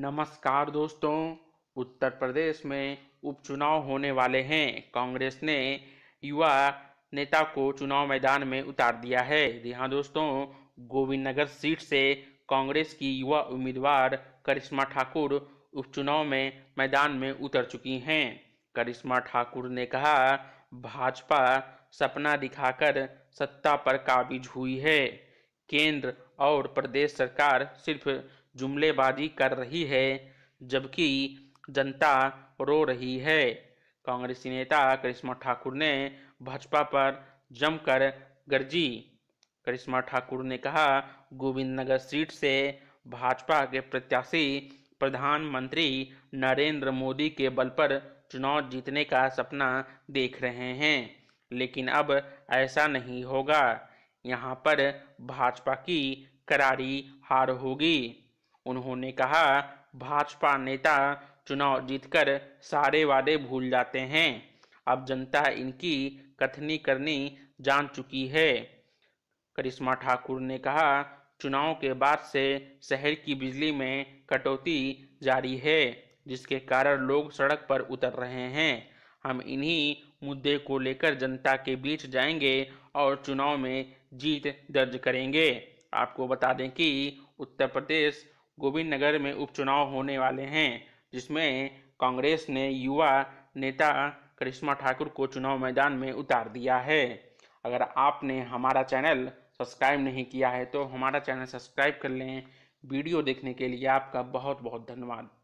नमस्कार दोस्तों उत्तर प्रदेश में उपचुनाव होने वाले हैं कांग्रेस ने युवा नेता को चुनाव मैदान में उतार दिया है जी हाँ दोस्तों गोविंद नगर सीट से कांग्रेस की युवा उम्मीदवार करिश्मा ठाकुर उपचुनाव में मैदान में उतर चुकी हैं करिश्मा ठाकुर ने कहा भाजपा सपना दिखाकर सत्ता पर काबिज हुई है केंद्र और प्रदेश सरकार सिर्फ जुमलेबाजी कर रही है जबकि जनता रो रही है कांग्रेसी नेता करिश्मा ठाकुर ने भाजपा पर जमकर गर्जी करिश्मा ठाकुर ने कहा गोविंद नगर सीट से भाजपा के प्रत्याशी प्रधानमंत्री नरेंद्र मोदी के बल पर चुनाव जीतने का सपना देख रहे हैं लेकिन अब ऐसा नहीं होगा यहाँ पर भाजपा की करारी हार होगी उन्होंने कहा भाजपा नेता चुनाव जीतकर सारे वादे भूल जाते हैं अब जनता इनकी कथनी करनी जान चुकी है करिश्मा ठाकुर ने कहा चुनाव के बाद से शहर की बिजली में कटौती जारी है जिसके कारण लोग सड़क पर उतर रहे हैं हम इन्हीं मुद्दे को लेकर जनता के बीच जाएंगे और चुनाव में जीत दर्ज करेंगे आपको बता दें कि उत्तर प्रदेश गोविंद नगर में उपचुनाव होने वाले हैं जिसमें कांग्रेस ने युवा नेता करिश्मा ठाकुर को चुनाव मैदान में उतार दिया है अगर आपने हमारा चैनल सब्सक्राइब नहीं किया है तो हमारा चैनल सब्सक्राइब कर लें वीडियो देखने के लिए आपका बहुत बहुत धन्यवाद